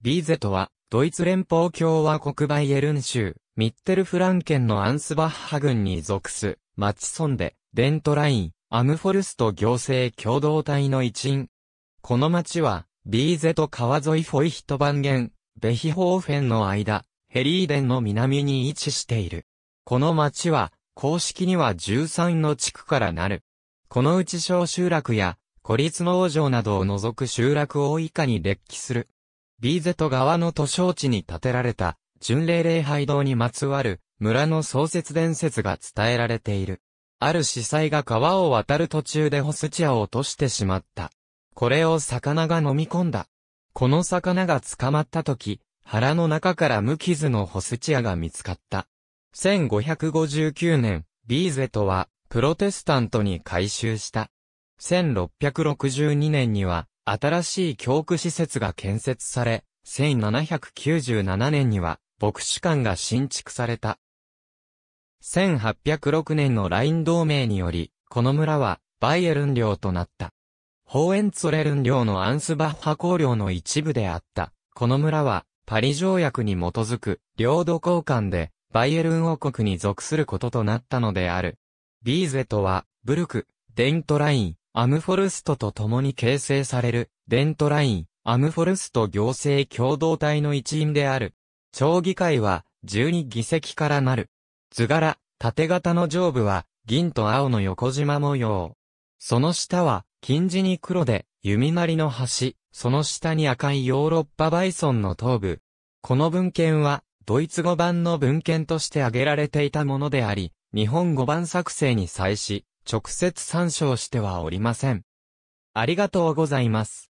ビーゼとは、ドイツ連邦共和国バイエルン州、ミッテルフランケンのアンスバッハ郡に属す、マチソンデ、デントライン、アムフォルスト行政共同体の一員。この町は、ビーゼと川沿いフォイヒトバンゲン、ベヒホーフェンの間、ヘリーデンの南に位置している。この町は、公式には13の地区からなる。このうち小集落や、孤立農場などを除く集落を以下に列記する。ビーゼト側の図書地に建てられた、巡礼礼拝堂にまつわる、村の創設伝説が伝えられている。ある司祭が川を渡る途中でホスチアを落としてしまった。これを魚が飲み込んだ。この魚が捕まった時、腹の中から無傷のホスチアが見つかった。1559年、ビーゼトは、プロテスタントに改修した。1662年には、新しい教区施設が建設され、1797年には牧師館が新築された。1806年のライン同盟により、この村はバイエルン領となった。ホーエンツォレルン領のアンスバッハ公領の一部であった。この村は、パリ条約に基づく、領土交換で、バイエルン王国に属することとなったのである。ビーゼとは、ブルク、デントライン、アムフォルストと共に形成される、デントライン、アムフォルスト行政共同体の一員である。町議会は、12議席からなる。図柄、縦型の上部は、銀と青の横縞模様。その下は、金地に黒で、弓なりの橋、その下に赤いヨーロッパバイソンの頭部。この文献は、ドイツ語版の文献として挙げられていたものであり、日本語版作成に際し、直接参照してはおりません。ありがとうございます。